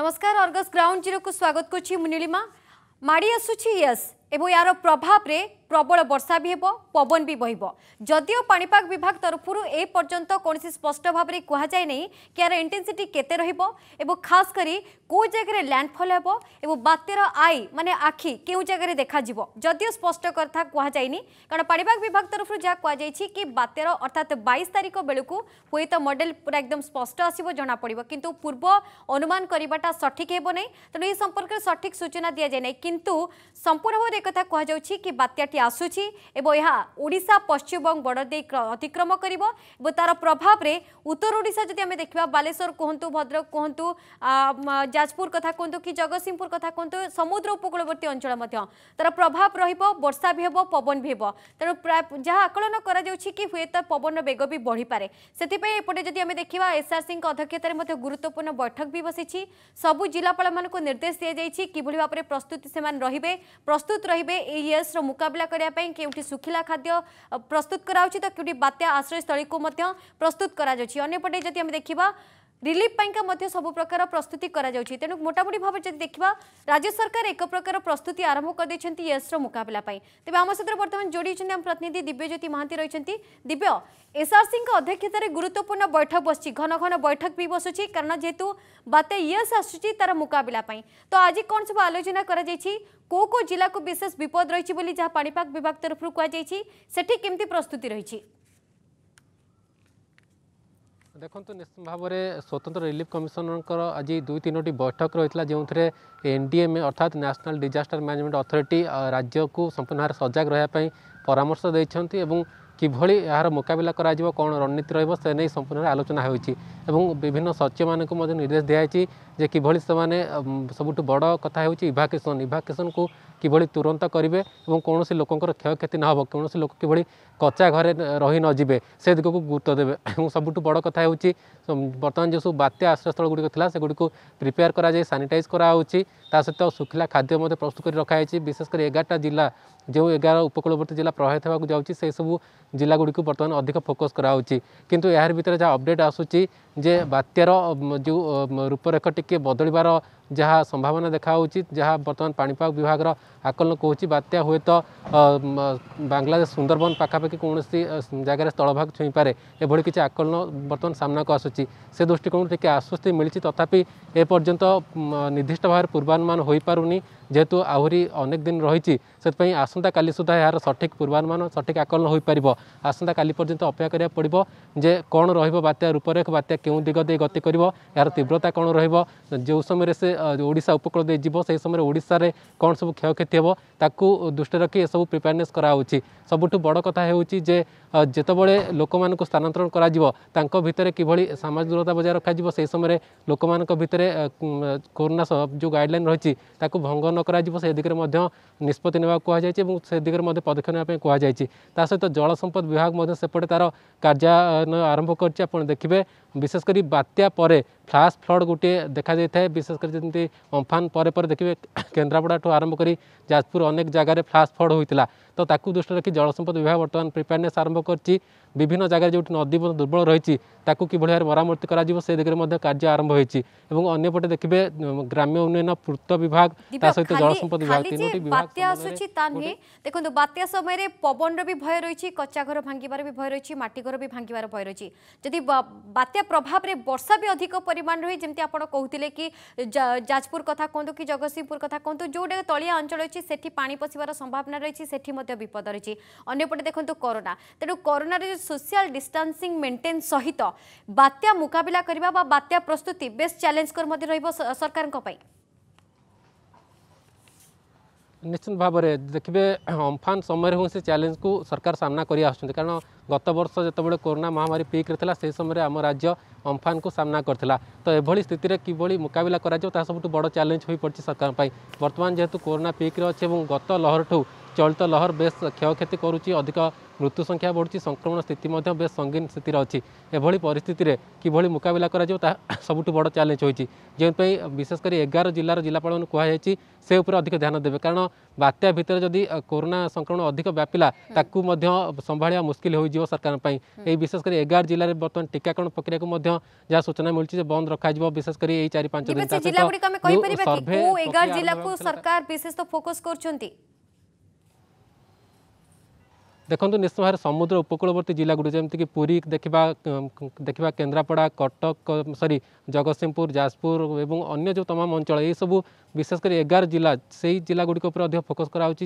ନମସ୍କାର Argus ground ଜିରୋକୁ ସ୍ୱାଗତ କରୁଛି ମୁଁ ନିଳିମା ମାଡ଼ି ଆସୁଛି ୟସ୍ एवं यार प्रभाव में प्रबल वर्षा भी हो पवन भी बहब जदिव पाणीपाग विभाग तरफ एपर्तंत कौन स्पष्ट भाव में कहुए नहीं कि यार इंटेनसीट के खासकर कौ जगह लैंडफल हो बात्यार आई मान आखि के जगार देखा जदिव स्पष्ट कथा कहुए कारण पापाग विभाग तरफ जहाँ कह बात्यार अर्थात बैश तारिख बेलू हे तो मडेल पूरा एकदम स्पष्ट आसो जमापड़ कि पूर्व अनुमान करवाटा सठिक हेबना तेनाली संपर्क सठिक सूचना दि जाए ना कि संपूर्ण भाव एक कह बात्याटी आसूसा पश्चिम बंग बर्डर दे अतिक्रम कर तार प्रभाव में उत्तर ओडा जदि देखा बालेश्वर कहतु भद्रक कहतु जाजपुर कथ कहतु कि जगत सिंहपुर कथ कहतु समुद्र उपकूलवर्त अंचल तार प्रभाव रर्षा भी हे पवन भी हे तेणु जहाँ आकलन कर पवन रेग भी बढ़ी पाए से देखा एसआरसी सिंह अध्यक्षतार गुरुत्वपूर्ण बैठक भी बसी सबू जिलापा निर्देश दी जाइए किभ प्रस्तुति से रे प्रस्तुत রহবে এই ইয়েসর মুকাবিলা করা কেউটি শুখিলা খাদ্য প্রস্তুত করা তো কেউটি বাত্যা আশ্রয়স্থলীকে প্রস্তুত করা যাচ্ছে অন্যপটে যদি আমি দেখা ରିଲିଫ୍ ପାଇଁକା ମଧ୍ୟ ସବୁ ପ୍ରକାର ପ୍ରସ୍ତୁତି କରାଯାଉଛି ତେଣୁ ମୋଟାମୋଟି ଭାବରେ ଯଦି ଦେଖିବା ରାଜ୍ୟ ସରକାର ଏକ ପ୍ରକାର ପ୍ରସ୍ତୁତି ଆରମ୍ଭ କରିଦେଇଛନ୍ତି ୟେସ୍ର ମୁକାବିଲା ପାଇଁ ତେବେ ଆମ ସହିତ ବର୍ତ୍ତମାନ ଯୋଡ଼ି ହୋଇଛନ୍ତି ଆମ ପ୍ରତିନିଧି ଦିବ୍ୟଜ୍ୟୋତି ମହାନ୍ତି ରହିଛନ୍ତି ଦିବ୍ୟ ଏସ୍ଆର୍ସିଙ୍କ ଅଧ୍ୟକ୍ଷତାରେ ଗୁରୁତ୍ୱପୂର୍ଣ୍ଣ ବୈଠକ ବସିଛି ଘନ ଘନ ବୈଠକ ବି ବସୁଛି କାରଣ ଯେହେତୁ ବାତ୍ୟା ୟେସ୍ ଆସୁଛି ତାର ମୁକାବିଲା ପାଇଁ ତ ଆଜି କ'ଣ ସବୁ ଆଲୋଚନା କରାଯାଇଛି କେଉଁ କେଉଁ ଜିଲ୍ଲାକୁ ବିଶେଷ ବିପଦ ରହିଛି ବୋଲି ଯାହା ପାଣିପାଗ ବିଭାଗ ତରଫରୁ କୁହାଯାଇଛି ସେଠି କେମିତି ପ୍ରସ୍ତୁତି ରହିଛି देखो निश्चित भाव में स्वतंत्र रिलीफ कमिशन आज दुई तीनो बैठक रही है जो थे एनडीएमए अर्थात न्यासनाल डिजास्टर मैनेजमेंट अथरीटी राज्य को संपूर्ण भाव सजग रहा परामर्श दे किभली यार मुकबिला कौन रणनीति रहीने संपूर्ण आलोचना हो विभिन्न सचिव मानक निर्देश दिखाई जे कि से सबुठ बड़ कथा होभाकेशन इभाकेशन को किभली तुरंत करेंगे और कौन सी लोकर क्षय क्षति न हो कौन लोक किभली कचा घरे रही नजे से दिग्क गुरुत्व देवे सबुठ बड़ कथ हो बर्तमान जो सब बात्या आश्रयस्थल थी से गुड़ी प्रिपेयर कर सानिटाइज कराऊँच सुखला खाद्य प्रस्तुत कर रखाई विशेषकर एगारटा जिला ଯେଉଁ ଏଗାର ଉପକୂଳବର୍ତ୍ତୀ ଜିଲ୍ଲା ପ୍ରଭାବିତ ହେବାକୁ ଯାଉଛି ସେସବୁ ଜିଲ୍ଲାଗୁଡ଼ିକୁ ବର୍ତ୍ତମାନ ଅଧିକ ଫୋକସ୍ କରାହେଉଛି କିନ୍ତୁ ଏହାରି ଭିତରେ ଯାହା ଅପଡ଼େଟ୍ ଆସୁଛି ଯେ ବାତ୍ୟାର ଯେଉଁ ରୂପରେଖ ଟିକିଏ ବଦଳିବାର ଯାହା ସମ୍ଭାବନା ଦେଖାହେଉଛି ଯାହା ବର୍ତ୍ତମାନ ପାଣିପାଗ ବିଭାଗର ଆକଳନ କହୁଛି ବାତ୍ୟା ହୁଏତ ବାଂଲାଦେଶ ସୁନ୍ଦରବନ ପାଖାପାଖି କୌଣସି ଜାଗାରେ ସ୍ଥଳଭାଗ ଛୁଇଁପାରେ ଏଭଳି କିଛି ଆକଳନ ବର୍ତ୍ତମାନ ସାମ୍ନାକୁ ଆସୁଛି ସେ ଦୃଷ୍ଟିକୋଣରୁ ଟିକିଏ ଆଶ୍ୱସ୍ତି ମିଳିଛି ତଥାପି ଏପର୍ଯ୍ୟନ୍ତ ନିର୍ଦ୍ଦିଷ୍ଟ ଭାବରେ ପୂର୍ବାନୁମାନ ହୋଇପାରୁନି ଯେହେତୁ ଆହୁରି ଅନେକ ଦିନ ରହିଛି ସେଥିପାଇଁ ଆସନ୍ତାକାଲି ସୁଦ୍ଧା ଏହାର ସଠିକ୍ ପୂର୍ବାନୁମାନ ସଠିକ୍ ଆକଳନ ହୋଇପାରିବ ଆସନ୍ତାକାଲି ପର୍ଯ୍ୟନ୍ତ ଅପେକ୍ଷା କରିବାକୁ ପଡ଼ିବ ଯେ କ'ଣ ରହିବ ବାତ୍ୟା ରୂପରେଖ ବାତ୍ୟା क्यों दिग दे गति कर यार तीव्रता कौन रो समय से ओडा उपकूल दे जीव से समय ओडा कौन सब क्षय क्षति हे दृष्टि रखी सब प्रिपेयरने सबुठ बड़ कथा होते लोक मूँ स्थानातरण होते कि सामाज दूरता बजाय रखा से समय लोक मितर कोरोना जो गाइडल रही भंग नक से दिग्गर निष्पत्ति कहुई से दिग्गर पदक्षेप नाप कहुई ता सहित जल संपद विभाग सेपटे तार कार्यान्वयन आरंभ कर देखिए विशेष विशेषकर बात्या फ्लाश फ्लड गोटे देखा जाए विशेषकर जमी अम्फान पर देखिए केन्द्रापड़ा ठूँ आरंभ कर जाजपुर अनेक जगह फ्लाश फ्लड होता তো তাকে দৃষ্টি রাখি জলসম্পদ বিভাগ বর্তমান প্রিপেয়ারনেস আরম্ভ করছি বিভিন্ন জায়গায় যেটি নদী দুর্বল রয়েছে তাকে কিভাবে ভাবে মরামতি করা যাব সে দিকে মধ্যে কাজ আরম্ভ হয়েছে এবং অন্যপটে দেখবে গ্রাম্য উন্নয়ন পূর্ত বিভাগ তা সহ জলসম্পদ বিভাগ তিনটি বিভাগ বাত্যা আসুচি তা নুহে দেখুন বাত্যা সময়ে পবন বি ভয় রয়েছে কচ্চা ঘর ভাঙ্গিবার বি ভয় রয়েছে মাটি ঘর বি ভাঙ্গিবার ভয় রয়েছে যদি বাত্যা প্রভাবে বর্ষা বি অধিক পরিমাণ রয়ে যেমতি আপন কহুতিলে কি যাজপুর কথা কুহতু কি জগৎসিংহপুর কথা কুহতু যেটা তলিয়া অঞ্চল রয়েছে সেটি পানি পশিবার সম্ভাবনা রয়েছে সেটি ମଧ୍ୟ ବିପଦ ରହିଛି ଅନ୍ୟପଟେ ଦେଖନ୍ତୁ କରୋନା ତେଣୁ କରୋନାରେ ସୋସିଆଲ ଡିଷ୍ଟାନ୍ସିଂ ମେଣ୍ଟେନ୍ ସହିତ ବାତ୍ୟା ମୁକାବିଲା କରିବା ବା ବାତ୍ୟା ପ୍ରସ୍ତୁତି ବେଶ୍ ଚ୍ୟାଲେଞ୍ଜକର ମଧ୍ୟ ରହିବ ସରକାରଙ୍କ ପାଇଁ निश्चित भाव में देखिए अम्फान समय से चैलेंज को सरकार सामना कर कारण गत वर्ष जो कोरोना महामारी पिक से समय आम राज्य अम्फान को सामना करता तो यह स्थित किभली मुकबिला सब बड़ चैलेंज हो पड़ी सरकार बर्तमान जेहतु कोरोना पिक्रे अच्छे गत लहर ठू चलित लहर बेस क्षय क्षति करुच्ची मृत्यु संख्या बढ़ुच्च संक्रमण स्थित बे संगीन स्थित अच्छी एभली परिस्थिति में किभली मुकबिला कर सब बड़ चैलेंज होती विशेषकर एगार जिलार जिलापा कहुई से अधिक ध्यान देवे कारण बात्या भितर जदि कोरोना संक्रमण अधिक व्यापला संभाल मुस्किल हो सरकार विशेषकर एगार जिले में बर्तमान टीकाकरण प्रक्रिया को सूचना मिली बंद रखा विशेषकर चार पांच सर्भे जिला ଦେଖନ୍ତୁ ନିଶ୍ଚିତ ଭାବରେ ସମୁଦ୍ର ଉପକୂଳବର୍ତ୍ତୀ ଜିଲ୍ଲାଗୁଡ଼ିକ ଯେମିତିକି ପୁରୀ ଦେଖିବା ଦେଖିବା କେନ୍ଦ୍ରାପଡ଼ା କଟକ ସରି ଜଗତସିଂହପୁର ଯାଜପୁର ଏବଂ ଅନ୍ୟ ଯେଉଁ ତମାମ ଅଞ୍ଚଳ ଏହିସବୁ ବିଶେଷ କରି ଏଗାର ଜିଲ୍ଲା ସେଇ ଜିଲ୍ଲାଗୁଡ଼ିକ ଉପରେ ଅଧିକ ଫୋକସ୍ କରାଯାଉଛି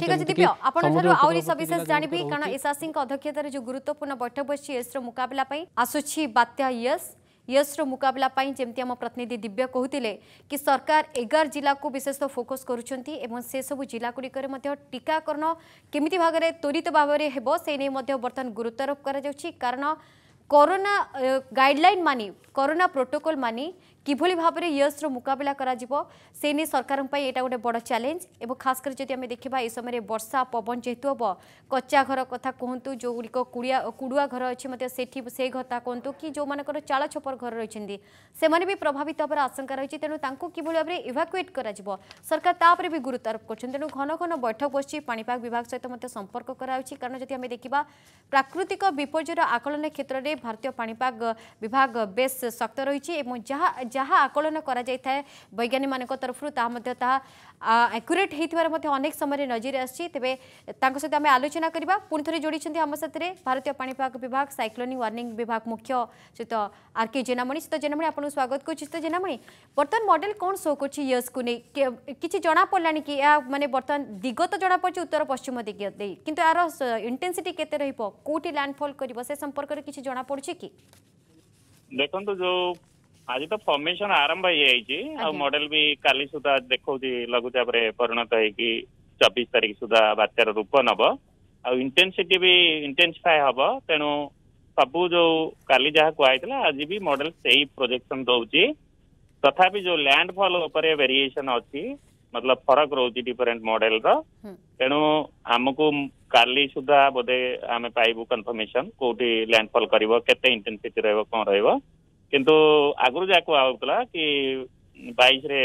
ଆହୁରି ସବିଶେଷ ଜାଣିବି କାରଣ ଏସ୍ଆର୍ସିଙ୍କ ଅଧ୍ୟକ୍ଷତାରେ ଯେଉଁ ଗୁରୁତ୍ୱପୂର୍ଣ୍ଣ ବୈଠକ ବସିଛି ଏସ୍ର ମୁକାବିଲା ପାଇଁ ଆସୁଛି ବାତ୍ୟା ୟସ୍ ୟସ୍ର ମୁକାବିଲା ପାଇଁ ଯେମିତି ଆମ ପ୍ରତିନିଧି ଦିବ୍ୟ କହୁଥିଲେ କି ସରକାର ଏଗାର ଜିଲ୍ଲାକୁ ବିଶେଷତଃ ଫୋକସ୍ କରୁଛନ୍ତି ଏବଂ ସେସବୁ ଜିଲ୍ଲାଗୁଡ଼ିକରେ ମଧ୍ୟ ଟିକାକରଣ କେମିତି ଭାବରେ ତ୍ୱରିତ ଭାବରେ ହେବ ସେ ନେଇ ମଧ୍ୟ ବର୍ତ୍ତମାନ ଗୁରୁତ୍ୱାରୋପ କରାଯାଉଛି କାରଣ କରୋନା ଗାଇଡ଼ଲାଇନ୍ ମାନି କରୋନା ପ୍ରୋଟୋକଲ୍ ମାନି কিভাবে ভাবে ইয়সর মুকাবিলা করা সে নিয়ে সরকার এটা গোটে বড় চ্যালেঞ্জ এবং খাস করে যদি আমি দেখা এই সময় বর্ষা পবন যেহেতু হব কচ্চা ঘর কথা কুহতু যেগুলি কুড়িয়া কুড়ুয়া ঘর অছে মধ্যে সেটি সেই কথা কুহতু কি যেমনকর চাল ছপর ঘর রয়েছেন সেমানে বি প্রভাবিত হবার আশঙ্কা রয়েছে তেমন তাঁকু কিভাবে ভাবে ইভাকুয়েট করা সরকার তাপরে বি গুরুত্ব আরোপ করছেন তেমন ঘন ঘন বৈঠক বসছে পাপাগ বিভাগ সহ মধ্যে সম্পর্ক করা কারণ যদি আমি দেখা প্রাকৃতিক বিপর্যয়ের আকলন ক্ষেত্রে ভারতীয় পাপাগ বিভাগ বেশ শক্ত রয়েছে এবং যা जहाँ आकलन कराए वैज्ञानिक मान तरफ ताकुरेट होनेक समय नजर आसे सहित आम आलोचना करवा पुणि थे जोड़ते आम साथ भारतीय पापाग विभाग सैक्लोनिक वार्णिंग विभाग मुख्य सहित आरके जेनामणि सीत जेनामणि आपको स्वागत कर जेनामणि बर्तमान मडेल कौन शो कर यस को किसी जना पड़ा कि मानते बर्तमान दिगत जना पड़े उत्तर पश्चिम दिग्गे कि इंटेनसीटी के कौटी लैंडफल कर संपर्क किसी जना पड़े कि देखो जो ଆଜି ତ ଫର୍ମେସନ ଆରମ୍ଭ ହେଇଯାଇଛି ଆଉ ମଡେଲ ବି କାଲି ସୁଦ୍ଧା ଦେଖଉଛି ଲଘୁଚାପରେ ପରିଣତ ହେଇକି ଚବିଶ ତାରିଖ ସୁଦ୍ଧା ବାତ୍ୟାର ରୂପ ନେବ ଆଉ ଇଣ୍ଟେନସିଟି ବି ଇଣ୍ଟେନସିଫାଏ ହବ ତେଣୁ ସବୁ ଯୋଉ କାଲି ଯାହା କୁହାହେଇଥିଲା ଆଜି ବି ମଡେଲ ସେଇ ପ୍ରୋଜେକ୍ସନ ଦଉଛି ତଥାପି ଯୋଉ ଲ୍ୟାଣ୍ଡଫଲ୍ ଉପରେ ଭେରିଏସନ ଅଛି ମତଲବ ଫରକ ରହୁଛି ଡିଫରେଣ୍ଟ ମଡେଲର ତେଣୁ ଆମକୁ କାଲି ସୁଦ୍ଧା ବୋଧେ ଆମେ ପାଇବୁ କନଫର୍ମେସନ କୋଉଠି ଲ୍ୟାଣ୍ଡଫଲ୍ କରିବ କେତେ ଇଣ୍ଟେନସିଟି ରହିବ କଣ ରହିବ କିନ୍ତୁ ଆଗରୁ ଯାହା କୁହାଯାଉଥିଲା କି ବାଇଶରେ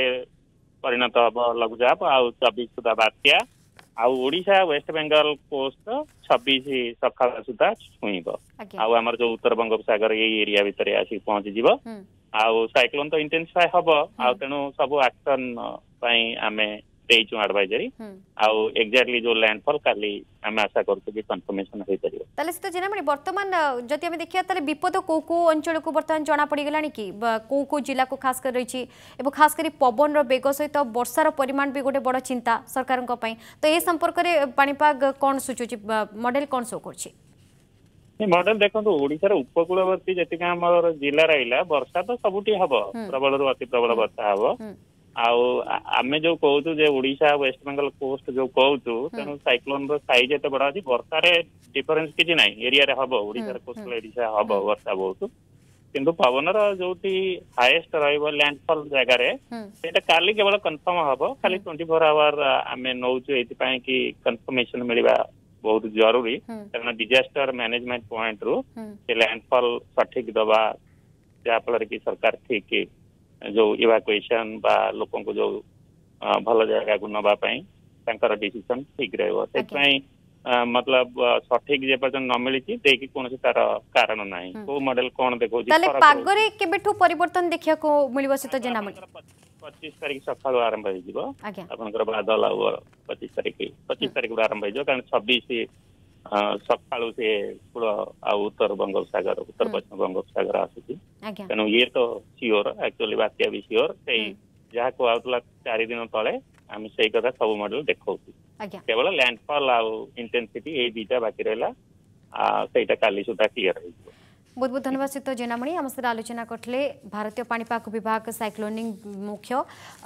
ପରିଣତ ହେବ ଲଘୁଚାପ ଆଉ ଚବିଶ ସୁଦ୍ଧା ବାତ୍ୟା ଆଉ ଓଡ଼ିଶା ୱେଷ୍ଟବେଙ୍ଗଲ କୋଷ୍ଟ ଛବିଶ ସକାଳ ସୁଦ୍ଧା ଛୁଇଁବ ଆଉ ଆମର ଯୋଉ ଉତ୍ତର ବଙ୍ଗୋପସାଗର ଏଇ ଏରିଆ ଭିତରେ ଆସିକି ପହଞ୍ଚିଯିବ ଆଉ ସାଇକ୍ଲୋନ ତ ଇଣ୍ଟେନ୍ସିଫାଏ ହବ ଆଉ ତେଣୁ ସବୁ ଆକ୍ସନ ପାଇଁ ଆମେ ଦେଇଛୁ ଆଡଭାଇଜରୀ ଆଉ ଏକ୍ଜାକ୍ଟଲି ଯୋଉ ଲ୍ୟାଣ୍ଡଫଲ୍ କାଲି ଆମେ ଆଶା କରୁଛୁ କି କନଫର୍ମେସନ ହେଇପାରିବ ତାହେଲେ ସେ ତ ଜେନାମଣି ବର୍ତ୍ତମାନ ଯଦି ଆମେ ଦେଖିବା ତାହେଲେ ବିପଦ କୋଉ କୋଉ ଅଞ୍ଚଳକୁ ବର୍ତ୍ତମାନ ଜଣା ପଡିଗଲାଣି କି କୋଉ କୋଉ ଜିଲ୍ଲାକୁ ଖାସ କରି ରହିଛି ଏବଂ ଖାସ କରି ପବନର ବେଗ ସହିତ ବର୍ଷାର ପରିମାଣ ବି ଗୋଟେ ବଡ଼ ଚିନ୍ତା ସରକାରଙ୍କ ପାଇଁ ତ ଏ ସମ୍ପର୍କରେ ପାଣିପାଗ କ'ଣ ସୂଚୁଛି ମଡେଲ କ'ଣ ସୋ କରୁଛି ମଡେଲ ଦେଖନ୍ତୁ ଓଡିଶାର ଉପକୂଳବର୍ତ୍ତୀ ଯେତିକି ଆମର ଜିଲ୍ଲା ରହିଲା ବର୍ଷା ତ ସବୁଠି ହବ ପ୍ରବଳରୁ ଅତି ପ୍ରବଳ ବର୍ଷା ହବ ଆଉ ଆମେ ଯୋଉ କହୁଛୁ ଯେ ଓଡ଼ିଶା ୱେଷ୍ଟ ବେଙ୍ଗଲ କୋଷ୍ଟ ଯୋଉ କହୁଛୁ ତେଣୁ ସାଇକ୍ଲୋନ ର ସାଇଜ ଏତେ ବଡ ଅଛି ବର୍ଷାରେ ଡିଫରେନ୍ସ କିଛି ନାହିଁ ଏରିଆରେ ହବ ଓଡ଼ିଶାର କୋଷ୍ଟଲ ଏରିଆ ହବ ବର୍ଷା ବହୁତ କିନ୍ତୁ ପବନର ଯୋଉଠି ହାଏଷ୍ଟ ରହିବ ଲ୍ୟାଣ୍ଡଫଲ ଜାଗାରେ ସେଇଟା କାଲି କେବଳ କନଫର୍ମ ହବ ଖାଲି ଟ୍ୱେଣ୍ଟି ଫୋର ଆୱାର ଆମେ ନଉଛୁ ଏଇଥିପାଇଁ କି କନଫର୍ମେସନ ମିଳିବା ବହୁତ ଜରୁରୀ କାରଣ ଡିଜାଷ୍ଟର ମ୍ୟାନେଜମେଣ୍ଟ ପଏଣ୍ଟରୁ ସେ ଲ୍ୟାଣ୍ଡଫଲ ସଠିକ ଦବା ଯାହାଫଳରେ କି ସରକାର ଠିକ जो इवाकुएसन बा लोक जो भल जगह को नापी तर डिसीजन ठीक रही मतलब সঠিক যে পর্যন্ত ন মিলিছি দেখি কোনসি তার কারণ নাই কো মডেল কোন দেখোছি তাহলে পাগরে কেবেঠু পরিবর্তন দেখিয়া কো মিলিব সেত যে নাম 25 তারিখ সকাল আরম্ভ হই যিব আপনকৰ বাদল আউ 25 তারিখ 25 তারিখ আরম্ভ হই যিব কারণ 26 ସକାଳୁ ସେ କୂଳ ଆଉ ଉତ୍ତର ବଙ୍ଗୋପସାଗର ଉତ୍ତର ପଶ୍ଚିମ ବଙ୍ଗୋପସାଗର ଆସୁଛି ତେଣୁ ଇଏ ତ ସିଓର ଆକ୍ଚୁଆଲି ବାତ୍ୟା ବି ସିଓର ସେଇ ଯାହା କୁହାହଉଥିଲା ଚାରି ଦିନ ତଳେ ଆମେ ସେଇ କଥା ସବୁ ମଡେଲ ଦେଖାଉଛୁ କେବଳ ଲ୍ୟାଣ୍ଡଫଲ୍ ଆଉ ଇଣ୍ଟେନ୍ସିଟି ଏଇ ଦିଟା ବାକି ରହିଲା ସେଇଟା କାଲି ସୁଦ୍ଧା କ୍ଲିୟର ହେଇଯିବ ବହୁତ ବହୁତ ଧନ୍ୟବାଦ ସୀତ ଜେନାମଣି ଆମ ସହିତ ଆଲୋଚନା କରିଥିଲେ ଭାରତୀୟ ପାଣିପାଗ ବିଭାଗ ସାଇକ୍ଲୋନିଂ ମୁଖ୍ୟ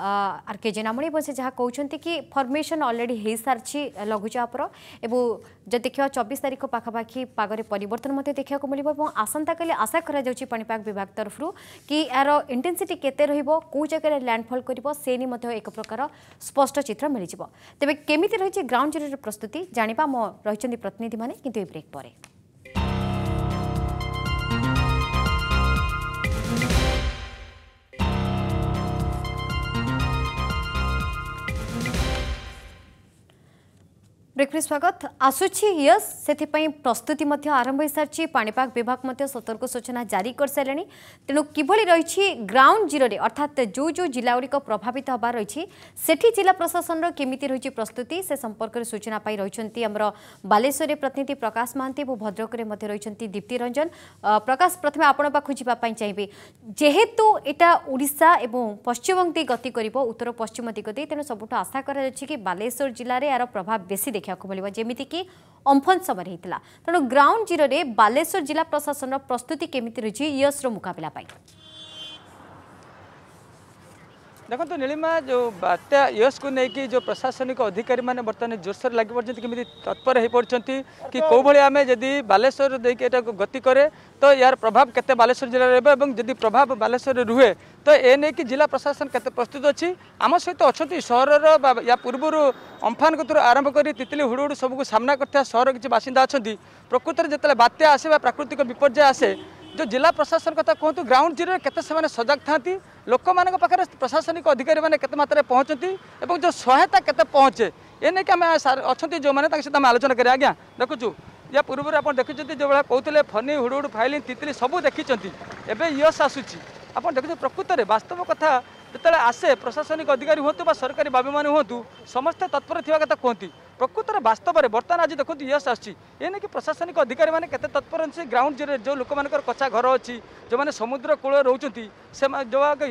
ଆର୍ କେ ଜେନାମଣି ଏବଂ ସେ ଯାହା କହୁଛନ୍ତି କି ଫର୍ମେସନ୍ ଅଲରେଡ଼ି ହୋଇସାରିଛି ଲଘୁଚାପର ଏବଂ ଯଦି ଦେଖିବା ଚବିଶ ତାରିଖ ପାଖାପାଖି ପାଗରେ ପରିବର୍ତ୍ତନ ମଧ୍ୟ ଦେଖିବାକୁ ମିଳିବ ଏବଂ ଆସନ୍ତାକାଲି ଆଶା କରାଯାଉଛି ପାଣିପାଗ ବିଭାଗ ତରଫରୁ କି ଏହାର ଇଣ୍ଟେନ୍ସିଟି କେତେ ରହିବ କେଉଁ ଜାଗାରେ ଲ୍ୟାଣ୍ଡଫଲ୍ କରିବ ସେ ନେଇ ମଧ୍ୟ ଏକ ପ୍ରକାର ସ୍ପଷ୍ଟ ଚିତ୍ର ମିଳିଯିବ ତେବେ କେମିତି ରହିଛି ଗ୍ରାଉଣ୍ଡ ଜିରୋର ପ୍ରସ୍ତୁତି ଜାଣିବା ଆମ ରହିଛନ୍ତି ପ୍ରତିନିଧିମାନେ କିନ୍ତୁ ଏ ବ୍ରେକ୍ ପରେ ବ୍ରେକ୍ରେ ସ୍ୱାଗତ ଆସୁଛି ୟସ୍ ସେଥିପାଇଁ ପ୍ରସ୍ତୁତି ମଧ୍ୟ ଆରମ୍ଭ ହୋଇସାରିଛି ପାଣିପାଗ ବିଭାଗ ମଧ୍ୟ ସତର୍କ ସୂଚନା ଜାରି କରିସାରିଲାଣି ତେଣୁ କିଭଳି ରହିଛି ଗ୍ରାଉଣ୍ଡ ଜିରୋରେ ଅର୍ଥାତ୍ ଯେଉଁ ଯେଉଁ ଜିଲ୍ଲାଗୁଡ଼ିକ ପ୍ରଭାବିତ ହେବାର ରହିଛି ସେଠି ଜିଲ୍ଲା ପ୍ରଶାସନର କେମିତି ରହିଛି ପ୍ରସ୍ତୁତି ସେ ସମ୍ପର୍କରେ ସୂଚନା ପାଇ ରହିଛନ୍ତି ଆମର ବାଲେଶ୍ୱରରେ ପ୍ରତିନିଧି ପ୍ରକାଶ ମହାନ୍ତି ଏବଂ ଭଦ୍ରକରେ ମଧ୍ୟ ରହିଛନ୍ତି ଦୀପ୍ତି ରଞ୍ଜନ ପ୍ରକାଶ ପ୍ରଥମେ ଆପଣ ପାଖକୁ ଯିବା ପାଇଁ ଚାହିଁବି ଯେହେତୁ ଏଇଟା ଓଡ଼ିଶା ଏବଂ ପଶ୍ଚିମବଙ୍ଗ ଦେଇ ଗତି କରିବ ଉତ୍ତର ପଶ୍ଚିମ ଦିଗ ଦେଇ ତେଣୁ ସବୁଠୁ ଆଶା କରାଯାଉଛି କି ବାଲେଶ୍ୱର ଜିଲ୍ଲାରେ ଏହାର ପ୍ରଭାବ ବେଶୀ अम्फर बालेश्वर जिला र प्रस्तुति केमिति मुकिलाइन ଦେଖନ୍ତୁ ନୀଳିମା ଯେଉଁ ବାତ୍ୟା ୟସ୍କୁ ନେଇକି ଯେଉଁ ପ୍ରଶାସନିକ ଅଧିକାରୀମାନେ ବର୍ତ୍ତମାନ ଜୋରସୋର ଲାଗି ପଡ଼ିଛନ୍ତି କେମିତି ତତ୍ପର ହୋଇପଡ଼ୁଛନ୍ତି କି କେଉଁଭଳି ଆମେ ଯଦି ବାଲେଶ୍ୱର ଦେଇକି ଏଇଟାକୁ ଗତି କରେ ତ ଏହାର ପ୍ରଭାବ କେତେ ବାଲେଶ୍ୱର ଜିଲ୍ଲାରେ ରହିବ ଏବଂ ଯଦି ପ୍ରଭାବ ବାଲେଶ୍ୱରରେ ରୁହେ ତ ଏ ନେଇକି ଜିଲ୍ଲା ପ୍ରଶାସନ କେତେ ପ୍ରସ୍ତୁତ ଅଛି ଆମ ସହିତ ଅଛନ୍ତି ସହରର ବା ୟା ପୂର୍ବରୁ ଅମ୍ଫାନ କତୁରୁ ଆରମ୍ଭ କରି ତିତିଲି ହୁଡ଼ୁହୁଡ଼ୁ ସବୁକୁ ସାମ୍ନା କରିଥିବା ସହର କିଛି ବାସିନ୍ଦା ଅଛନ୍ତି ପ୍ରକୃତରେ ଯେତେବେଳେ ବାତ୍ୟା ଆସେ ବା ପ୍ରାକୃତିକ ବିପର୍ଯ୍ୟୟ ଆସେ ଯେଉଁ ଜିଲ୍ଲା ପ୍ରଶାସନ କଥା କୁହନ୍ତୁ ଗ୍ରାଉଣ୍ଡ ଜିରୋରେ କେତେ ସେମାନେ ସଜାଗ ଥାନ୍ତି ଲୋକମାନଙ୍କ ପାଖରେ ପ୍ରଶାସନିକ ଅଧିକାରୀମାନେ କେତେ ମାତ୍ରାରେ ପହଞ୍ଚନ୍ତି ଏବଂ ଯେଉଁ ସହାୟତା କେତେ ପହଞ୍ଚେ ଏ ନେଇକି ଆମେ ଅଛନ୍ତି ଯେଉଁମାନେ ତାଙ୍କ ସହିତ ଆମେ ଆଲୋଚନା କରିବା ଆଜ୍ଞା ଦେଖୁଛୁ ୟା ପୂର୍ବରୁ ଆପଣ ଦେଖୁଛନ୍ତି ଯେଉଁଭଳିଆ କହୁଥିଲେ ଫନି ହୁଡ଼ୁହୁଡ଼ୁ ଫାଇଲିଂ ତିତିଲି ସବୁ ଦେଖିଛନ୍ତି ଏବେ ୟସ୍ ଆସୁଛି ଆପଣ ଦେଖୁଛନ୍ତି ପ୍ରକୃତରେ ବାସ୍ତବ କଥା যেতে আসে প্রশাসনিক অধিকারী হুম বা সরকারি বাবু মানে হুম সমস্ত তৎপর থাকা কথা কুহতি প্রকৃতরে বাস্তবের বর্তমানে আজ দেখুন ইয়েস আসছে এ নাকি প্রশাসনিক অধিকারী মানে কত তৎপর সে গ্রাউন্ড জিরো যে লোক কচা ঘর অনেক সমুদ্র কূল রোচান সে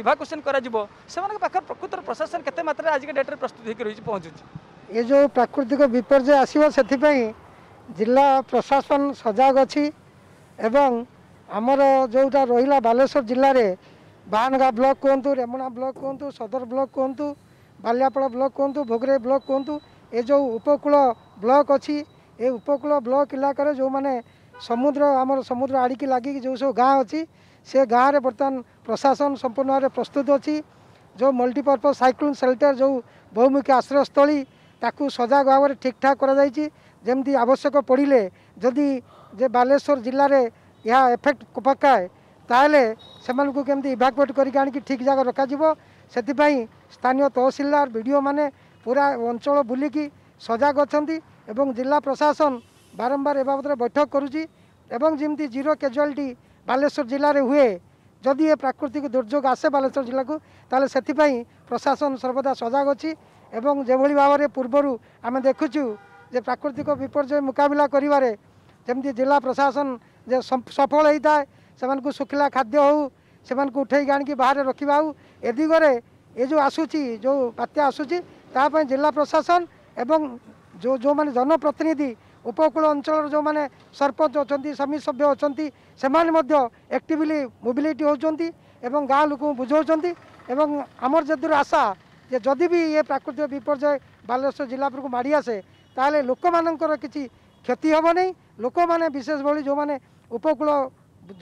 ইভাকুসেন করা যাব সে পাখে প্রকৃত প্রশাসন কত মাত্রায় আজকে ডেটে প্রস্তুত হয়ে রয়েছে পৌঁছুছে এ যে প্রাকৃতিক বিপর্যয় ଆସିବ সে জেলা প্রশাসন সজাগ ଅଛି ଏବଂ ଆମର ଯେଉଁଟା ରହିଲା ବାଲେଶ୍ୱର ଜିଲ୍ଲାରେ ବାହାନଗା ବ୍ଲକ୍ କୁହନ୍ତୁ ରେମୁଣା ବ୍ଲକ୍ କୁହନ୍ତୁ ସଦର ବ୍ଲକ୍ କୁହନ୍ତୁ ବାଲିଆପଡ଼ା ବ୍ଲକ୍ କୁହନ୍ତୁ ଭୋଗରେ ବ୍ଲକ୍ କୁହନ୍ତୁ ଏ ଯେଉଁ ଉପକୂଳ ବ୍ଲକ୍ ଅଛି ଏ ଉପକୂଳ ବ୍ଲକ୍ ଇଲାକାରେ ଯେଉଁମାନେ ସମୁଦ୍ର ଆମର ସମୁଦ୍ର ଆଡ଼ିକି ଲାଗିକି ଯେଉଁ ସବୁ ଗାଁ ଅଛି ସେ ଗାଁରେ ବର୍ତ୍ତମାନ ପ୍ରଶାସନ ସମ୍ପୂର୍ଣ୍ଣ ଭାବରେ ପ୍ରସ୍ତୁତ ଅଛି ଯେଉଁ ମଲ୍ଟିପର୍ପଜ୍ ସାଇକ୍ଲୋନ୍ ସେଲ୍ଟର ଯେଉଁ ବହୁମୁଖୀ ଆଶ୍ରୟସ୍ଥଳୀ ତାକୁ ସଜାଗ ଭାବରେ ଠିକ୍ଠାକ୍ କରାଯାଇଛି ଯେମିତି ଆବଶ୍ୟକ ପଡ଼ିଲେ ଯଦି ଯେ ବାଲେଶ୍ୱର ଜିଲ୍ଲାରେ ଏହା ଏଫେକ୍ଟ ପକାଏ ତାହେଲେ ସେମାନଙ୍କୁ କେମିତି ଇଭାକୁଏଟ୍ କରିକି ଆଣିକି ଠିକ୍ ଜାଗା ରଖାଯିବ ସେଥିପାଇଁ ସ୍ଥାନୀୟ ତହସିଲଦାର ବିଡ଼ିଓମାନେ ପୁରା ଅଞ୍ଚଳ ବୁଲିକି ସଜାଗ ଅଛନ୍ତି ଏବଂ ଜିଲ୍ଲା ପ୍ରଶାସନ ବାରମ୍ବାର ଏ ବାବଦରେ ବୈଠକ କରୁଛି ଏବଂ ଯେମିତି ଜିରୋ କେଜୁଆଲିଟି ବାଲେଶ୍ୱର ଜିଲ୍ଲାରେ ହୁଏ ଯଦି ଏ ପ୍ରାକୃତିକ ଦୁର୍ଯୋଗ ଆସେ ବାଲେଶ୍ୱର ଜିଲ୍ଲାକୁ ତାହେଲେ ସେଥିପାଇଁ ପ୍ରଶାସନ ସର୍ବଦା ସଜାଗ ଅଛି ଏବଂ ଯେଭଳି ଭାବରେ ପୂର୍ବରୁ ଆମେ ଦେଖୁଛୁ ଯେ ପ୍ରାକୃତିକ ବିପର୍ଯ୍ୟୟ ମୁକାବିଲା କରିବାରେ ଯେମିତି ଜିଲ୍ଲା ପ୍ରଶାସନ ଯେ ସଫଳ ହେଇଥାଏ ସେମାନଙ୍କୁ ଶୁଖିଲା ଖାଦ୍ୟ ହେଉ ସେମାନଙ୍କୁ ଉଠେଇକି ଆଣିକି ବାହାରେ ରଖିବା ହେଉ ଏ ଦିଗରେ ଏ ଯେଉଁ ଆସୁଛି ଯେଉଁ ବାତ୍ୟା ଆସୁଛି ତା ପାଇଁ ଜିଲ୍ଲା ପ୍ରଶାସନ ଏବଂ ଯେଉଁ ଯେଉଁମାନେ ଜନପ୍ରତିନିଧି ଉପକୂଳ ଅଞ୍ଚଳର ଯେଉଁମାନେ ସରପଞ୍ଚ ଅଛନ୍ତି ସମିତି ସଭ୍ୟ ଅଛନ୍ତି ସେମାନେ ମଧ୍ୟ ଆକ୍ଟିଭଲି ମୋବିଲିଟି ହେଉଛନ୍ତି ଏବଂ ଗାଁ ଲୋକଙ୍କୁ ବୁଝାଉଛନ୍ତି ଏବଂ ଆମର ଯଦିରୁ ଆଶା ଯେ ଯଦି ବି ଇଏ ପ୍ରାକୃତିକ ବିପର୍ଯ୍ୟୟ ବାଲେଶ୍ୱର ଜିଲ୍ଲା ଉପରକୁ ମାଡ଼ି ଆସେ ତାହେଲେ ଲୋକମାନଙ୍କର କିଛି କ୍ଷତି ହେବ ନାହିଁ ଲୋକମାନେ ବିଶେଷ ଭଳି ଯେଉଁମାନେ ଉପକୂଳ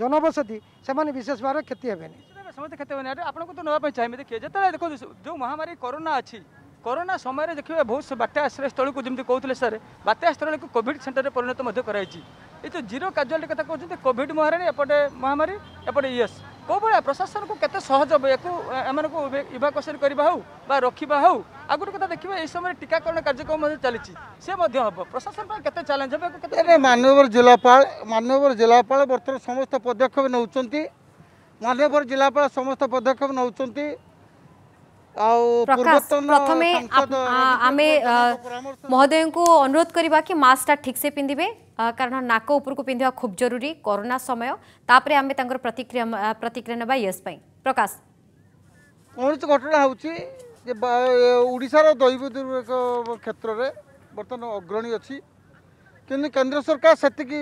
জনবসতি সেমানে বিশেষ ভাবে ক্ষতি হেবেনি ସମସ୍ତେ କ୍ଷତି ହୁଏନି ଆପଣଙ୍କୁ ତ ନେବା ପାଇଁ ଚାହିଁବେ ଦେଖିବେ ଯେତେବେଳେ ଦେଖନ୍ତୁ ଯେଉଁ ମହାମାରୀ କରୋନା ଅଛି କରୋନା ସମୟରେ ଦେଖିବେ ବହୁତ ବାତ୍ୟା ଆଶ୍ରୟ ସ୍ଥଳକୁ ଯେମିତି କହୁଥିଲେ ସାର୍ ବାତ୍ୟା ସ୍ଥଳକୁ କୋଭିଡ଼ ସେଣ୍ଟରରେ ପରିଣତ ମଧ୍ୟ କରାଯାଇଛି ଏ ଯେଉଁ ଜିରୋ କାଜୁଆଲିଟି କଥା କହୁଛନ୍ତି କୋଭିଡ଼ ମହାରାଣୀ ଏପଟେ ମହାମାରୀ ଏପଟେ ଇଏସ୍ କେଉଁ ଭଳିଆ ପ୍ରଶାସନକୁ କେତେ ସହଜ ୟାକୁ ଏମାନଙ୍କୁ ଇଭାକୁଏସନ୍ କରିବା ହେଉ ବା ରଖିବା ହେଉ आगे क्या देखिए इस समय टीकाकरण कार्यक्रम चली प्रशासन चैलेंज हमें मानवर जिलापा मानवर जिलापा बर्तन समस्त पदक्षेप नौ मानवर जिलापा समस्त पदक्षेप नौ प्रथम आम महोदय को अनुरोध करवा कि मास्कटा ठीक से पिंधे कारण नाक उपरको पिंधा खूब जरूरी कोरोना समय तापर आम प्रतिक्रिया प्रतिक्रिया ना यस प्रकाश कौन घटना हो ଓଡ଼ିଶାର ଦୈବଦୁର୍ଗ କ୍ଷେତ୍ରରେ ବର୍ତ୍ତମାନ ଅଗ୍ରଣୀ ଅଛି କିନ୍ତୁ କେନ୍ଦ୍ର ସରକାର ସେତିକି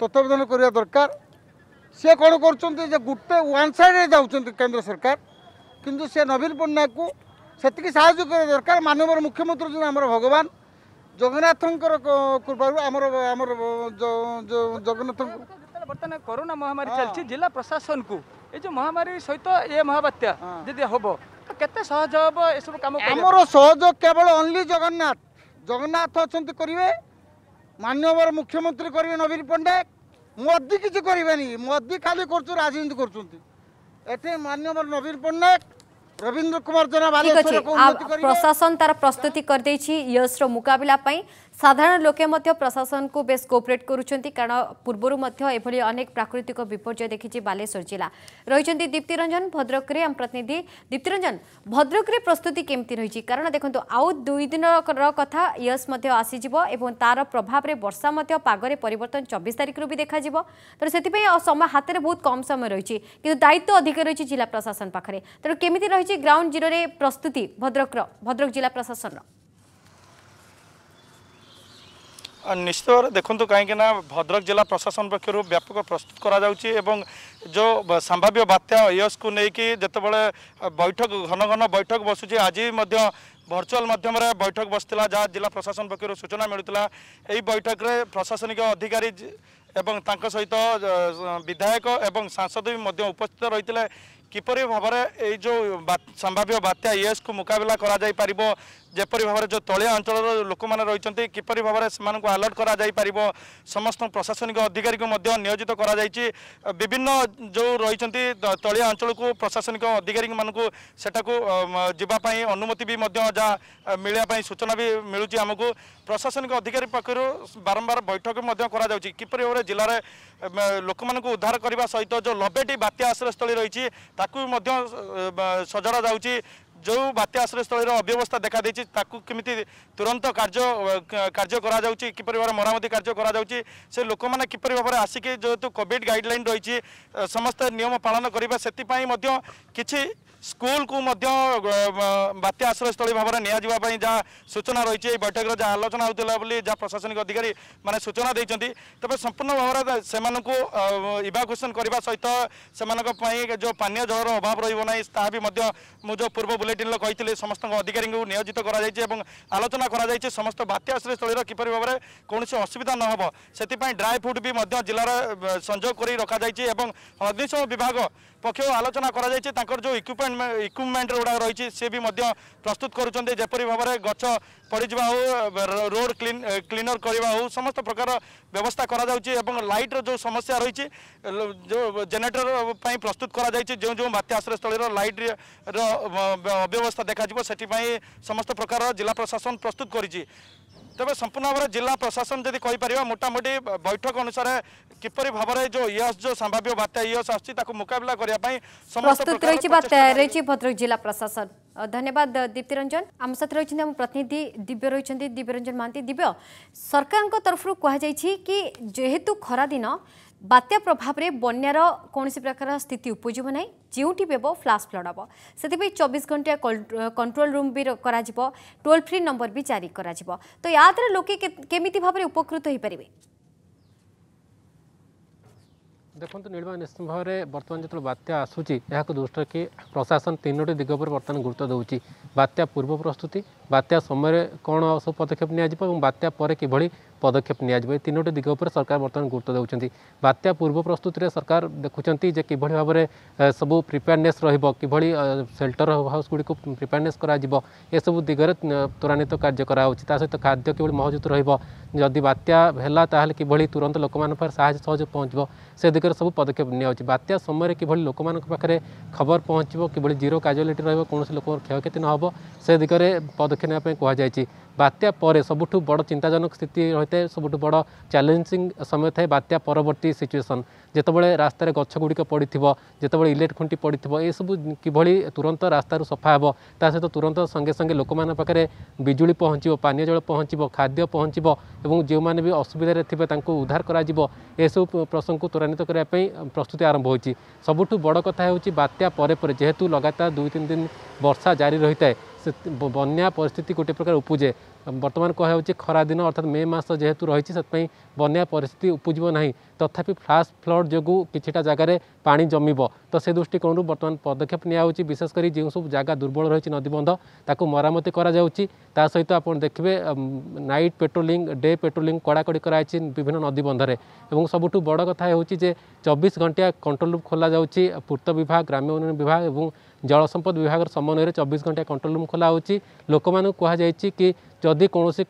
ତତ୍ତ୍ୱାବଧାନ କରିବା ଦରକାର ସେ କ'ଣ କରୁଛନ୍ତି ଯେ ଗୋଟେ ୱାନ୍ ସାଇଡ଼୍ରେ ଯାଉଛନ୍ତି କେନ୍ଦ୍ର ସରକାର କିନ୍ତୁ ସେ ନବୀନ ପଟ୍ଟନାୟକକୁ ସେତିକି ସାହାଯ୍ୟ କରିବା ଦରକାର ମାନ୍ୟବର ମୁଖ୍ୟମନ୍ତ୍ରୀ ଯେଉଁ ଆମର ଭଗବାନ ଜଗନ୍ନାଥଙ୍କର କୃପାରୁ ଆମର ଆମର ଜଗନ୍ନାଥଙ୍କ ବର୍ତ୍ତମାନ କରୋନା ମହାମାରୀ ଚାଲିଛି ଜିଲ୍ଲା ପ୍ରଶାସନକୁ ଏ ଯେଉଁ ମହାମାରୀ ସହିତ ଏ ମହାବାତ୍ୟା ଯଦି ହେବ କେତେ ସହଜ ହେବ ଏସବୁ କାମ ଆମର ସହଜ କେବଳ ଓନ୍ଲି ଜଗନ୍ନାଥ ଜଗନ୍ନାଥ ଅଛନ୍ତି କରିବେ ମାନ୍ୟବର ମୁଖ୍ୟମନ୍ତ୍ରୀ କରିବେ ନବୀନ ପଟ୍ଟନାୟକ ମୋଦି କିଛି କରିବେନି ମୋଦି ଖାଲି କରୁଛୁ ରାଜନୀତି କରୁଛନ୍ତି ଏଠି ମାନ୍ୟବର ନବୀନ ପଟ୍ଟନାୟକ रवींद्र कुमार जेना ठीक प्रशासन तार प्रस्तुति करदे मुकबिला साधारण लोके प्रशासन को बेस कोपरेट करुँच प्राकृतिक विपर्यय देखी बालेश्वर जिला रही दीप्ति रंजन भद्रक प्रतिनिधि दीप्ति रंजन भद्रक प्रस्तुति केमती रही कारण देखो आउ दुई दिन कथा यश आसीज और तार प्रभाव में बर्षा पागर पर चबीस तारिख भी देखा तेणु से समय हाथ में बहुत कम समय रही कि दायित्व अधिक रही जिला प्रशासन पाखे तेणु ରହିଛି ଗ୍ରାଉଣ୍ଡ ଜିରୋରେ ପ୍ରସ୍ତୁତି ଭଦ୍ରକର ଭଦ୍ରକ ଜିଲ୍ଲା ପ୍ରଶାସନର নিশ্চিত ভাবে দেখুন কিন্তু না ভদ্রক জেলা প্রশাসন পক্ষ ব্যাপক প্রস্তুত করা যাচ্ছে এবং যে সম্ভাব্য বাত্যা ইয়সু নেই যেতবে বৈঠক ঘন ঘন বৈঠক বসুছে আজ ভর্চুয়াল মাধ্যমে বৈঠক বসিলা যা জেলা প্রশাসন পক্ষ সূচনা মিলুলা এই বৈঠকরে প্রশাসনিক অধিকারী এবং তাঁর সহ বিধায়ক এবং সাংসদ উপস্থিত রয়েছে କିପରି ଭାବରେ ଏଇ ଯେଉଁ ସମ୍ଭାବ୍ୟ ବାତ୍ୟା ୟେସ୍କୁ ମୁକାବିଲା କରାଯାଇପାରିବ ଯେପରି ଭାବରେ ଯେଉଁ ତଳିଆ ଅଞ୍ଚଳର ଲୋକମାନେ ରହିଛନ୍ତି କିପରି ଭାବରେ ସେମାନଙ୍କୁ ଆଲର୍ଟ କରାଯାଇପାରିବ ସମସ୍ତ ପ୍ରଶାସନିକ ଅଧିକାରୀଙ୍କୁ ମଧ୍ୟ ନିୟୋଜିତ କରାଯାଇଛି ବିଭିନ୍ନ ଯେଉଁ ରହିଛନ୍ତି ତଳିଆ ଅଞ୍ଚଳକୁ ପ୍ରଶାସନିକ ଅଧିକାରୀମାନଙ୍କୁ ସେଠାକୁ ଯିବା ପାଇଁ ଅନୁମତି ବି ମଧ୍ୟ ଯାହା ମିଳିବା ପାଇଁ ସୂଚନା ବି ମିଳୁଛି ଆମକୁ ପ୍ରଶାସନିକ ଅଧିକାରୀ ପକ୍ଷରୁ ବାରମ୍ବାର ବୈଠକ ମଧ୍ୟ କରାଯାଉଛି କିପରି ଭାବରେ ଜିଲ୍ଲାରେ ଲୋକମାନଙ୍କୁ ଉଦ୍ଧାର କରିବା ସହିତ ଯେଉଁ ଲବେଟି ବାତ୍ୟା ଆଶ୍ରୟସ୍ଥଳୀ ରହିଛି ତାକୁ ମଧ୍ୟ ସଜଡ଼ା ଯେଉଁ ବାତ୍ୟା ଆଶ୍ରୟସ୍ଥଳୀର ଅବ୍ୟବସ୍ଥା ଦେଖାଦେଇଛି ତାକୁ କେମିତି ତୁରନ୍ତ କାର୍ଯ୍ୟ କାର୍ଯ୍ୟ କରାଯାଉଛି କିପରି ଭାବରେ ମରାମତି କାର୍ଯ୍ୟ କରାଯାଉଛି ସେ ଲୋକମାନେ କିପରି ଭାବରେ ଆସିକି ଯେହେତୁ କୋଭିଡ଼ ଗାଇଡ଼ଲାଇନ୍ ରହିଛି ସମସ୍ତେ ନିୟମ ପାଳନ କରିବା ସେଥିପାଇଁ ମଧ୍ୟ କିଛି ସ୍କୁଲକୁ ମଧ୍ୟ ବାତ୍ୟା ଆଶ୍ରୟସ୍ଥଳୀ ଭାବରେ ନିଆଯିବା ପାଇଁ ଯାହା ସୂଚନା ରହିଛି ଏହି ବୈଠକରେ ଯାହା ଆଲୋଚନା ହେଉଥିଲା ବୋଲି ଯାହା ପ୍ରଶାସନିକ ଅଧିକାରୀ ମାନେ ସୂଚନା ଦେଇଛନ୍ତି ତେବେ ସମ୍ପୂର୍ଣ୍ଣ ଭାବରେ ସେମାନଙ୍କୁ ଇଭାକୁଏସନ୍ କରିବା ସହିତ ସେମାନଙ୍କ ପାଇଁ ଯେଉଁ ପାନୀୟ ଜଳର ଅଭାବ ରହିବ ନାହିଁ ତାହା ବି ମଧ୍ୟ ମୁଁ ଯେଉଁ ପୂର୍ବ ବୁଲେଟିନ୍ରେ କହିଥିଲି ସମସ୍ତଙ୍କ ଅଧିକାରୀଙ୍କୁ ନିୟୋଜିତ କରାଯାଇଛି ଏବଂ ଆଲୋଚନା କରାଯାଇଛି ସମସ୍ତ ବାତ୍ୟା ଆଶ୍ରୟସ୍ଥଳୀର କିପରି ଭାବରେ କୌଣସି ଅସୁବିଧା ନହେବ ସେଥିପାଇଁ ଡ୍ରାଏ ଫ୍ରୁଟ୍ ବି ମଧ୍ୟ ଜିଲ୍ଲାରେ ସଂଯୋଗ କରି ରଖାଯାଇଛି ଏବଂ ଅଗ୍ନିଶମ ବିଭାଗ ପକ୍ଷରୁ ଆଲୋଚନା କରାଯାଇଛି ତାଙ୍କର ଯେଉଁ ଇକ୍ୟୁପ୍ମେଣ୍ଟ ଇକ୍ୟୁପମେଣ୍ଟ ଗୁଡ଼ାକ ରହିଛି ସେ ବି ମଧ୍ୟ ପ୍ରସ୍ତୁତ କରୁଛନ୍ତି ଯେପରି ଭାବରେ ଗଛ ପଡ଼ିଯିବା ହଉ ରୋଡ୍ କ୍ଲିନ୍ କ୍ଲିନର୍ କରିବା ହଉ ସମସ୍ତ ପ୍ରକାର ବ୍ୟବସ୍ଥା କରାଯାଉଛି ଏବଂ ଲାଇଟ୍ର ଯେଉଁ ସମସ୍ୟା ରହିଛି ଯେଉଁ ଜେନେରେଟର ପାଇଁ ପ୍ରସ୍ତୁତ କରାଯାଇଛି ଯେଉଁ ଯେଉଁ ବାତ୍ୟା ଆଶ୍ରୟସ୍ଥଳୀର ଲାଇଟ୍ର ଅବ୍ୟବସ୍ଥା ଦେଖାଯିବ ସେଥିପାଇଁ ସମସ୍ତ ପ୍ରକାର ଜିଲ୍ଲା ପ୍ରଶାସନ ପ୍ରସ୍ତୁତ କରିଛି তবে সম্পূর্ণ ভাবে জেলা প্রশাসন যদি কইপার মোটামুটি বৈঠক অনুসারে কিপর ভাবে যে ইয়স যে সম্ভাব্য বাত্যা ইয়স আসছে তাকে মোকাবিলা করা প্রস্তুত রয়েছে বা তৈরি রয়েছে ভদ্রক জেলা প্রশাসন ধন্যবাদ দীপ্তি রঞ্জন আম সাথে রয়েছেন আমার প্রতিনিধি দিব্য রয়েছেন দিব্য রঞ্জন মহান্তি দিব্য সরকারଙ୍କ তরফରୁ କୁହାଯାଇଛି କି ଯେହେତୁ ଖରାଦିନ ବାତ୍ୟା ପ୍ରଭାବରେ ବନ୍ୟାର କୌଣସି ପ୍ରକାର ସ୍ଥିତି ଉପୁଜିବ ନାହିଁ ଯେଉଁଠି ବେବ ଫ୍ଲାସ୍ ଫ୍ଲଡ୍ ହେବ ସେଥିପାଇଁ ଚବିଶ ଘଣ୍ଟିଆ କଣ୍ଟ୍ରୋଲ ରୁମ୍ ବି କରାଯିବ ଟୋଲ୍ ଫ୍ରି ନମ୍ବର ବି ଜାରି କରାଯିବ ତ ୟାଦ୍ୱାରା ଲୋକେ କେମିତି ଭାବରେ ଉପକୃତ ହୋଇପାରିବେ ଦେଖନ୍ତୁ ନୀଳିମା ନିଶ୍ଚିତ ଭାବରେ ବର୍ତ୍ତମାନ ଯେତେବେଳେ ବାତ୍ୟା ଆସୁଛି ଏହାକୁ ଦୃଷ୍ଟି ରଖି ପ୍ରଶାସନ ତିନୋଟି ଦିଗ ଉପରେ ବର୍ତ୍ତମାନ ଗୁରୁତ୍ୱ ଦେଉଛି ବାତ୍ୟା ପୂର୍ବ ପ୍ରସ୍ତୁତି बात्या समय कौन सब पदक्षेप निजी और नियात्या कि पदक्षेप निजी निनो दिग्वर सरकार बर्तमान गुरुत्व दूसरी बात्या पूर्व प्रस्तुति में सरकार देखुं कि भाव में सब प्रिपेयरनेस रही सेल्टर हाउस गुड़ी प्रिपेयरने सबू सब दिग्वे त्वरावित कार्य कराता सहित खाद्य कि महजूद रदि बात्या कि तुरंत लोक साज सहज पहुँच से दिग्वे सब पदक्षेप बात्या समय कि लोक पाखे खबर पहुँच कि जीरो काजुआलीटी रोसी लोक क्षय क्षति न से दिग्वे पद ପଦକ୍ଷେପ ନେବା ପାଇଁ କୁହାଯାଇଛି ବାତ୍ୟା ପରେ ସବୁଠୁ ବଡ଼ ଚିନ୍ତାଜନକ ସ୍ଥିତି ରହିଥାଏ ସବୁଠୁ ବଡ଼ ଚ୍ୟାଲେଞ୍ଜିଂ ସମୟ ଥାଏ ବାତ୍ୟା ପରବର୍ତ୍ତୀ ସିଚୁଏସନ୍ ଯେତେବେଳେ ରାସ୍ତାରେ ଗଛ ଗୁଡ଼ିକ ପଡ଼ିଥିବ ଯେତେବେଳେ ଇଲେକ୍ଟ ଖୁଣ୍ଟି ପଡ଼ିଥିବ ଏସବୁ କିଭଳି ତୁରନ୍ତ ରାସ୍ତାରୁ ସଫା ହେବ ତା ସହିତ ତୁରନ୍ତ ସଙ୍ଗେ ସଙ୍ଗେ ଲୋକମାନଙ୍କ ପାଖରେ ବିଜୁଳି ପହଞ୍ଚିବ ପାନୀୟ ଜଳ ପହଞ୍ଚିବ ଖାଦ୍ୟ ପହଞ୍ଚିବ ଏବଂ ଯେଉଁମାନେ ବି ଅସୁବିଧାରେ ଥିବେ ତାଙ୍କୁ ଉଦ୍ଧାର କରାଯିବ ଏସବୁ ପ୍ରସଙ୍ଗକୁ ତ୍ୱରାନ୍ୱିତ କରିବା ପାଇଁ ପ୍ରସ୍ତୁତି ଆରମ୍ଭ ହୋଇଛି ସବୁଠୁ ବଡ଼ କଥା ହେଉଛି ବାତ୍ୟା ପରେ ପରେ ଯେହେତୁ ଲଗାତାର ଦୁଇ ତିନି ଦିନ ବର୍ଷା ଜାରି ରହିଥାଏ ପରିସ୍ଥିତି ବନ୍ୟା ପରିସ୍ଥିତି ଗୋଟିଏ ପ୍ରକାର ଉପୁଜେ ବର୍ତ୍ତମାନ କୁହାଯାଉଛି ଖରାଦିନ ଅର୍ଥାৎ ମେ ମାସ ଯେହେତୁ ରହିଛି ସେଥିପାଇଁ ବନ୍ୟା ପରିସ୍ଥିତି ଉପୁଜିବ ନାହିଁ ତଥାପି ଫ୍ଲାସ୍ ଫ୍ଲଡ଼ ଯୋଗୁଁ କିଛିଟା ଜାଗାରେ ପାଣି ଜମିବ ତ ସେ ଦୃଷ୍ଟିକୋଣରୁ ବର୍ତ୍ତମାନ ପଦକ୍ଷେପ ନିଆହେଉଛି ବିଶେଷ କରି ଯେଉଁ ସବୁ ଜାଗା ଦୁର୍ବଳ ରହିଛି ନଦୀବନ୍ଧ ତାକୁ ମରାମତି କରାଯାଉଛି ତା ସହିତ ଆପଣ ଦେଖିବେ ନାଇଟ୍ ପେଟ୍ରୋଲିଂ ଡେ ପେଟ୍ରୋଲିଂ କଡ଼ାକଡ଼ି କରାଯାଇଛି ବିଭିନ୍ନ ନଦୀବନ୍ଧରେ ଏବଂ ସବୁଠୁ ବଡ଼ କଥା ହେଉଛି ଯେ ଚବିଶ ଘଣ୍ଟିଆ କଣ୍ଟ୍ରୋଲ ରୁମ୍ ଖୋଲାଯାଉଛି ପୂର୍ତ୍ତ ବିଭାଗ ଗ୍ରାମ୍ୟ ଉନ୍ନୟନ ବିଭାଗ ଏବଂ ଜଳ ସମ୍ପଦ ବିଭାଗର ସମନ୍ୱୟରେ ଚବିଶ ଘଣ୍ଟିଆ କଣ୍ଟ୍ରୋଲ ରୁମ୍ ଖୋଲା ହେଉଛି ଲୋକମାନଙ୍କୁ କୁହାଯାଇଛି କି ଯଦି କୌଣସି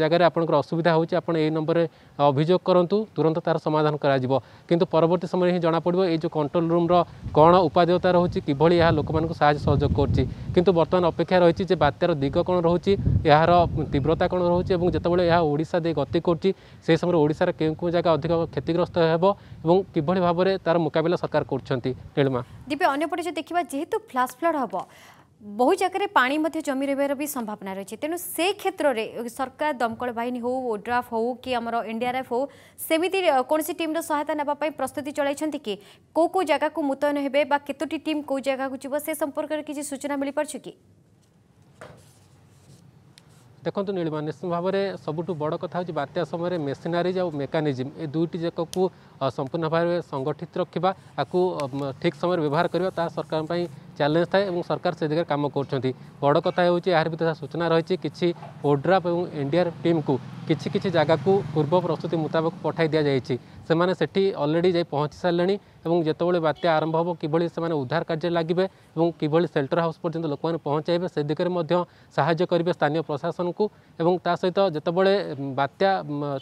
ଜାଗାରେ ଆପଣଙ୍କର ଅସୁବିଧା ହେଉଛି ଆପଣ ଏହି ନମ୍ବରରେ ଅଭିଯୋଗ କରନ୍ତୁ ତୁରନ୍ତ ତା'ର ସମାଧାନ କରାଯିବ କିନ୍ତୁ ପରବର୍ତ୍ତୀ ସମୟରେ ହିଁ ଜଣାପଡ଼ିବ ଏଇ ଯେଉଁ କଣ୍ଟ୍ରୋଲ ରୁମ୍ର କ'ଣ ଉପାଦେୟତା ରହୁଛି କିଭଳି ଏହା ଲୋକମାନଙ୍କୁ ସାହାଯ୍ୟ ସହଯୋଗ କରୁଛି କିନ୍ତୁ ବର୍ତ୍ତମାନ ଅପେକ୍ଷା ରହିଛି ଯେ ବାତ୍ୟାର ଦିଗ କ'ଣ ରହୁଛି ଏହାର ତୀବ୍ରତା କ'ଣ ରହୁଛି ଏବଂ ଯେତେବେଳେ ଏହା ଓଡ଼ିଶା ଦେଇ ଗତି କରୁଛି ସେହି ସମୟରେ ଓଡ଼ିଶାର କେଉଁ କେଉଁ ଜାଗା ଅଧିକ କ୍ଷତିଗ୍ରସ୍ତ ହେବ ଏବଂ କିଭଳି ଭାବରେ ତା'ର ମୁକାବିଲା ସରକାର କରୁଛନ୍ତି ନୀଳିମା ଦିବ୍ୟ ଅନ୍ୟପଟେ ଯଦି ଦେଖିବା ଯେହେତୁ ଫ୍ଲାସ୍ ଫ୍ଲଡ୍ ହେବ বহু জায়গায় পাঁচ জমি রহবার বি সম্ভাবনা রয়েছে তেমন সে ক্ষেত্রে সরকার দমকল বাহিনী হো ওড্রাফ হো কি আমার এনডিআরএফ হো সেমিতি কোণী টিম্র সহায়তা নেওয়া প্রস্তুতি চলাইছেন কি কেউ কেউ জায়গা মুতয়ন হবে বা কতোটি টিম কেউ জায়গা যাব সে সম্পর্কের কিছু সূচনা মিলিপারছে কি ଦେଖନ୍ତୁ ନୀଳିମା ନିଶ୍ଚିତ ଭାବରେ ସବୁଠୁ ବଡ଼ କଥା ହେଉଛି ବାତ୍ୟା ସମୟରେ ମେସିନାରିଜ୍ ଆଉ ମେକାନିଜିମ୍ ଏ ଦୁଇଟି ଯାକକୁ ସମ୍ପୂର୍ଣ୍ଣ ଭାବେ ସଂଗଠିତ ରଖିବା ଆକୁ ଠିକ୍ ସମୟରେ ବ୍ୟବହାର କରିବା ତାହା ସରକାରଙ୍କ ପାଇଁ ଚ୍ୟାଲେଞ୍ଜ ଥାଏ ଏବଂ ସରକାର ସେ ଦିଗରେ କାମ କରୁଛନ୍ତି ବଡ଼ କଥା ହେଉଛି ଏହାର ବି ସୂଚନା ରହିଛି କିଛି ଓଡ୍ରାଫ୍ ଏବଂ ଏନ୍ଡିଆର୍ଏଫ୍ ଟିମ୍କୁ କିଛି କିଛି ଜାଗାକୁ ପୂର୍ବ ପ୍ରସ୍ତୁତି ମୁତାବକ ପଠାଇ ଦିଆଯାଇଛି ସେମାନେ ସେଠି ଅଲରେଡ଼ି ଯାଇ ପହଞ୍ଚି ସାରିଲେଣି ଏବଂ ଯେତେବେଳେ ବାତ୍ୟା ଆରମ୍ଭ ହେବ କିଭଳି ସେମାନେ ଉଦ୍ଧାର କାର୍ଯ୍ୟରେ ଲାଗିବେ ଏବଂ କିଭଳି ସେଲ୍ଟର ହାଉସ୍ ପର୍ଯ୍ୟନ୍ତ ଲୋକମାନେ ପହଞ୍ଚାଇବେ ସେ ଦିଗରେ ମଧ୍ୟ ସାହାଯ୍ୟ କରିବେ ସ୍ଥାନୀୟ ପ୍ରଶାସନକୁ ଏବଂ ତା ସହିତ ଯେତେବେଳେ ବାତ୍ୟା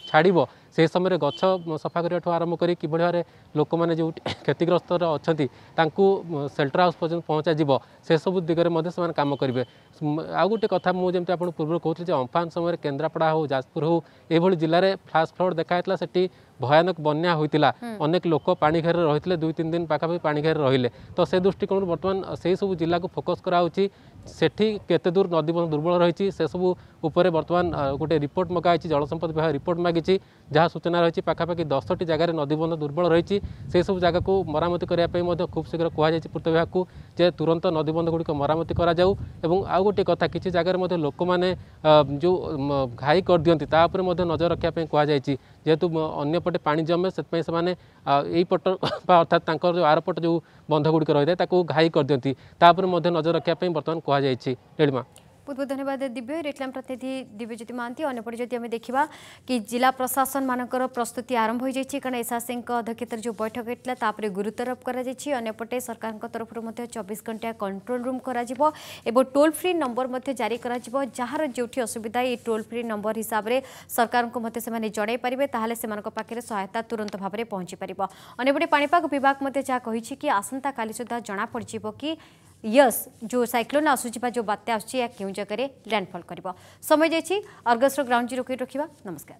ଛାଡ଼ିବ ସେହି ସମୟରେ ଗଛ ସଫା କରିବାଠୁ ଆରମ୍ଭ କରି କିଭଳି ଭାବରେ ଲୋକମାନେ ଯେଉଁ କ୍ଷତିଗ୍ରସ୍ତରେ ଅଛନ୍ତି ତାଙ୍କୁ ସେଲ୍ଟର ହାଉସ୍ ପର୍ଯ୍ୟନ୍ତ ପହଞ୍ଚାଯିବ ସେସବୁ ଦିଗରେ ମଧ୍ୟ ସେମାନେ କାମ କରିବେ ଆଉ ଗୋଟେ କଥା ମୁଁ ଯେମିତି ଆପଣ ପୂର୍ବରୁ କହୁଥିଲି ଯେ ଅମ୍ଫାନ ସମୟରେ କେନ୍ଦ୍ରାପଡ଼ା ହେଉ ଯାଜପୁର ହେଉ ଏଭଳି ଜିଲ୍ଲାରେ ଫ୍ଲାସ୍ ଫ୍ଲଡ଼୍ ଦେଖାଯାଇଥିଲା ସେଠି ভয়ানক বন্যা হয়েছিল অনেক লোক পাণিঘেরে রয়েছে দুই তিন দিন পাখাপাখি পাণিঘেরে রহলে তো সে দৃষ্টিকোণ বর্তমান সেই সব জেলাকে ফোকস করা হচ্ছে সেটি কেতে দূর নদী দুর্বল রয়েছে সেসব উপরে বর্তমান গোটে রিপোর্ট মগা হয়েছে জলসম্পদ বিভাগ রিপোর্ট মাগিছি যা সূচনা রয়েছে পাখাপাখি দশটি জায়গায় নদীবন্ধ দুর্বল রয়েছে সেসব জায়গাকে মরামতি করা খুব শীঘ্র কুহযাই পূর্ত বিভাগকে যে তুরন্ত নদীবন্ধ গুড়ি মরামতি করা যাও এবং আউ গোটে কথা কিছু জায়গায় লোক মানে যে ঘাই করে দিকে তা উপরে নজর রক্ষা কুহযাই ଯେହେତୁ ଅନ୍ୟପଟେ ପାଣି ଜମେ ସେଥିପାଇଁ ସେମାନେ ଏଇପଟ ବା ଅର୍ଥାତ୍ ତାଙ୍କର ଯେଉଁ ଆରପଟ ଯେଉଁ ବନ୍ଧଗୁଡ଼ିକ ରହିଥାଏ ତାକୁ ଘାଇ କରିଦିଅନ୍ତି ତା ଉପରେ ମଧ୍ୟ ନଜର ରଖିବା ପାଇଁ ବର୍ତ୍ତମାନ କୁହାଯାଇଛି ରେଳିମା बहुत बहुत धन्यवाद दिव्य रेटलाम प्रतिनिधि दिव्यज्योति महांती अन्यपटे जदि देखा कि जिला प्रशासन मानक प्रस्तुति आरंभ हो जाए कारण एसआरसी अध्यक्षतार जो बैठक होता गुरुत्वारोप करपटे सरकार तरफ चौबीस घंटा कंट्रोल रूम हो टोल फ्री नंबर जारी जार जो असुविधा ये टोल फ्री नंबर हिसाब से सरकार को जड़ाई पारे से पाखे सहायता तुरंत भाव में पहुंची पार अंपटे पाणीपाग विभाग जहाँ कि आसंता काली सुधा जमापड़ कि યસ જો સાઇક્લોન આસુચી બા જો બાત્યા આસુચી યા કેઉં જગારે લેન્ડફલ કરીબ સમય જાઇ અર્ગસર ગ્રાઉન્ડ જીરોકુ રખા નમસ્કાર